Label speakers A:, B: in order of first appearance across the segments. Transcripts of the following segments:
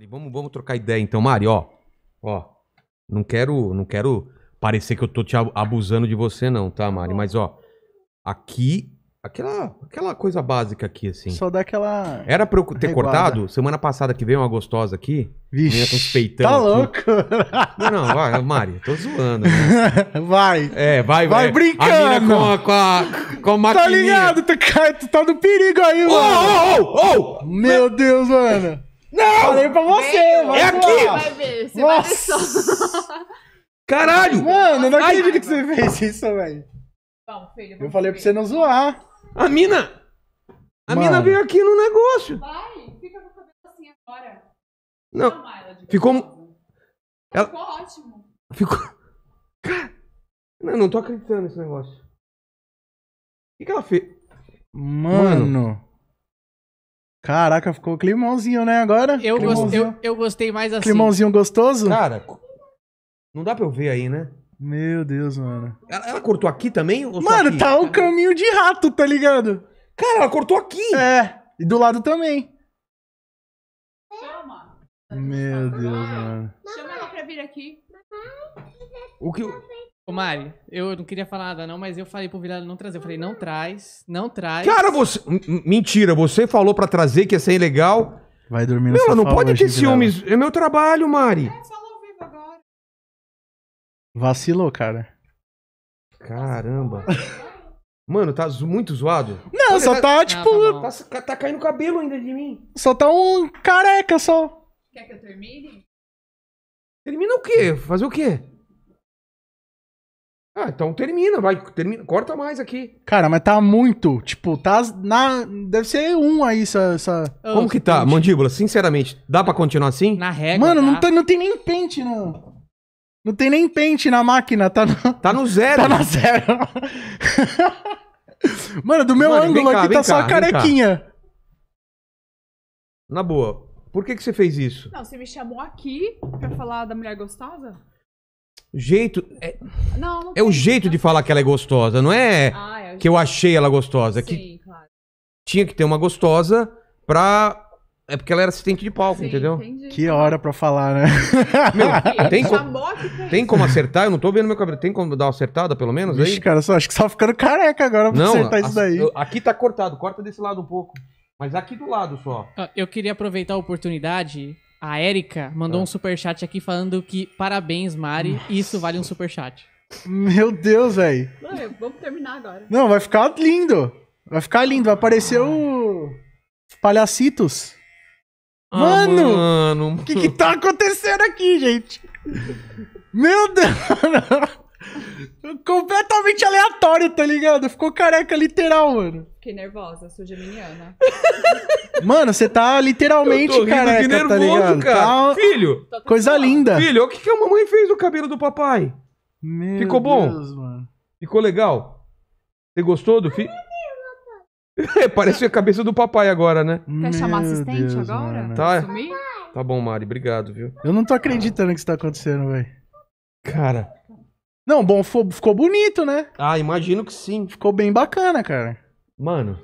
A: Mari, vamos, vamos trocar ideia então, Mari, ó. Ó. Não quero, não quero parecer que eu tô te abusando de você não, tá, Mari? Mas ó, aqui aquela aquela coisa básica aqui assim. Só
B: daquela Era pra eu ter reguada. cortado
A: semana passada que veio uma gostosa aqui. Vixe. Tá aqui. louco. Não, não, vai, Mari, tô zoando. Né? Vai. É, vai, vai. Vai brincando. A mina com a, com a, com a Tá ligado? Tu,
B: tá, tu tá no perigo aí, oh, mano. Oh, oh, oh, Meu Deus, mano. Falei pra você, Veio. É aqui! Vai ver, você Nossa. vai ver Caralho! Mano, eu não Ai. acredito que você fez isso, velho. Bom, filho, Eu falei pra você não zoar. A
A: mina! A Mano. mina veio aqui no negócio.
B: Vai, fica com o cabelo assim agora.
A: Não. Não, Mayla, Ficou. Ela- Ficou
B: ótimo.
A: Ficou. Cara. Não, não tô acreditando nesse negócio. O que, que ela fez?
B: Mano. Mano. Caraca, ficou climãozinho, né, agora? Eu, eu, eu gostei mais assim. Climãozinho gostoso? Cara, não dá pra
A: eu ver aí, né? Meu Deus, mano. Ela, ela cortou aqui também? mano, aqui? tá um caminho de rato, tá ligado? Cara, ela cortou aqui. É, e do lado também. Chama.
B: Meu Deus, mano.
A: Chama ela pra vir aqui.
B: O que... Ô Mari, eu não queria falar nada não, mas eu falei pro Vilela não trazer. Eu falei, não traz, não traz. Cara,
A: você... M- Mentira, você falou pra trazer que ia ser ilegal. Vai dormir no Meu, ela não não pode hoje, ter Vilela. ciúmes. É meu trabalho, Mari. É, Vacilou, cara. Caramba. Mano, tá muito zoado. Não, Olha, só tá, tá, ah, tá tipo, tá Tá, tá caindo cabelo ainda de mim. só tá um careca só. Quer que eu termine? Termina o quê? Fazer o quê? Ah, então termina, vai, termina, corta mais aqui.
B: Cara, mas tá muito, tipo,
A: tá na, deve ser um aí essa... essa... Como que tá, pente. mandíbula, sinceramente, dá pra continuar assim? Na regra, Mano, tá. não, tá,
B: não tem nem pente, não. Não tem nem pente na máquina,
A: tá no... Tá no zero. Tá na zero. Mano, do meu Mano, ângulo cá, aqui tá cá, só a carequinha. Na boa, por que que você fez isso? Não, você me chamou aqui pra falar da mulher gostosa? Jeito. É, não, não é o jeito né? de falar que ela é gostosa, não é, ah, é, que eu achei ela gostosa. É Sim, que claro. Tinha que ter uma gostosa pra. É porque ela era assistente de palco, Sim, entendeu? Entendi. Que hora pra falar, né? Meu, tem, como, tem como acertar? Eu não tô vendo meu cabelo. Tem como dar uma acertada, pelo menos? Vixe, aí? cara,
B: só, acho que só ficando careca agora pra não, acertar isso daí.
A: aqui tá cortado, corta desse lado um pouco. Mas aqui do lado só. Ah,
B: eu queria aproveitar a oportunidade a Érica mandou ah. um super chat aqui falando que parabéns, Mari, Nossa. isso vale um super chat. Meu Deus, velho. Vamos terminar agora. Não, vai ficar lindo. Vai ficar lindo, vai aparecer ah. o Palhacitos. Ah, mano,
A: mano, o que que
B: tá acontecendo aqui, gente? Meu Deus. Completamente aleatório, tá ligado? Ficou careca, literal, mano. Fiquei nervosa, sou geminiana. Mano, você tá literalmente eu tô careca, rindo tá nervoso, tá ligado? cara. Tá- Filho,
A: Coisa linda. filho, olha o que, que a mamãe fez no cabelo do papai. Meu Ficou bom? Deus, mano. Ficou legal? Você gostou do filho? É, parece a cabeça do papai agora, né? Quer chamar assistente Deus, agora? mano. Tá. Sumir? Tá bom, Mari, obrigado, viu? Eu não
B: tô acreditando que isso tá acontecendo, velho. Cara, não, bom, ficou bonito, né?
A: Ah, imagino que sim. Ficou bem bacana, cara. Mano.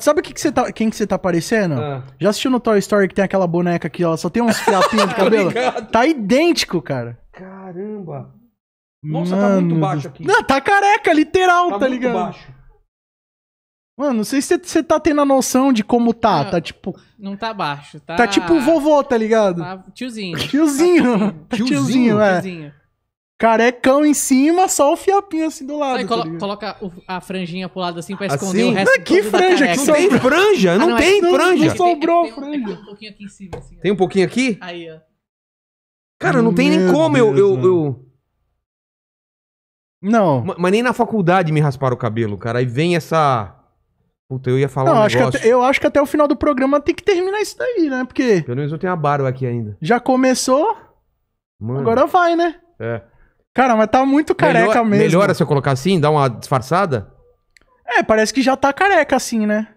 B: Sabe que que você tá, quem que você tá parecendo? Ah. Já assistiu no Toy Story que tem aquela boneca aqui? ela só tem uns fiapinhos de cabelo? tá idêntico, cara.
A: Caramba.
B: Nossa, tá Mano... tá muito baixo aqui. Não, tá careca, literal, tá, tá muito ligado? baixo. Mano, não sei se você tá tendo a noção de como tá. Não, tá tipo.
A: Não tá baixo, tá. Tá tipo vovô, tá ligado? Tá tiozinho. Tiozinho. Tá tiozinho. Tiozinho, tiozinho, é. tiozinho.
B: Carecão em cima, só o fiapinho assim do lado. Aí, tá colo tá coloca a franjinha pro lado assim pra assim? esconder assim? o resto. Não, que ah, é franja? Que não tem franja, não, tem franja. Não sobrou franja. Tem, um pouquinho aqui em cima. Assim,
A: tem um pouquinho aqui? Aí, ó. Cara, não Meu tem nem como Deus, eu, eu, eu... Não. Mas, mas, nem na faculdade me rasparam o cabelo, cara. Aí vem essa. Puta, eu ia falar não, um acho negócio. Que até,
B: eu acho que até o final do programa tem que terminar isso daí, né? Porque.
A: Pelo menos eu tenho a barba aqui
B: ainda. Já começou? Mano. Agora vai, né? É. Cara, mas tá muito careca Melhor, mesmo. Melhora se
A: eu colocar assim, dá uma disfarçada? É, parece que já tá careca assim, né?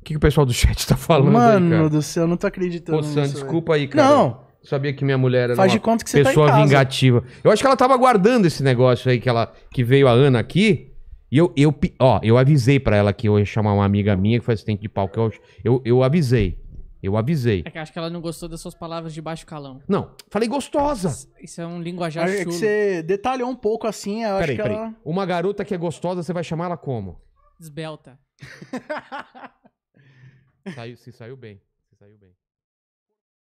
A: O que, que o pessoal do chat tá falando Mano aí, cara? do céu, eu não tô acreditando Pô, nisso, desculpa aí, cara. Não. Eu sabia que minha mulher era Faz de conta que você tá pessoa tá vingativa. Eu acho que ela tava guardando esse negócio aí que ela que veio a Ana aqui. E eu, eu ó, eu avisei para ela que eu ia chamar uma amiga minha que faz tempo de pau que eu, eu, eu avisei. Eu avisei.
B: É que acho que ela não gostou das suas palavras de baixo calão.
A: Não, falei gostosa.
B: Isso é um linguajar é que você
A: detalhou um pouco assim, eu peraí, acho que peraí. ela... Uma garota que é gostosa, você vai chamar ela como? Esbelta. saiu, se saiu bem. Se saiu bem.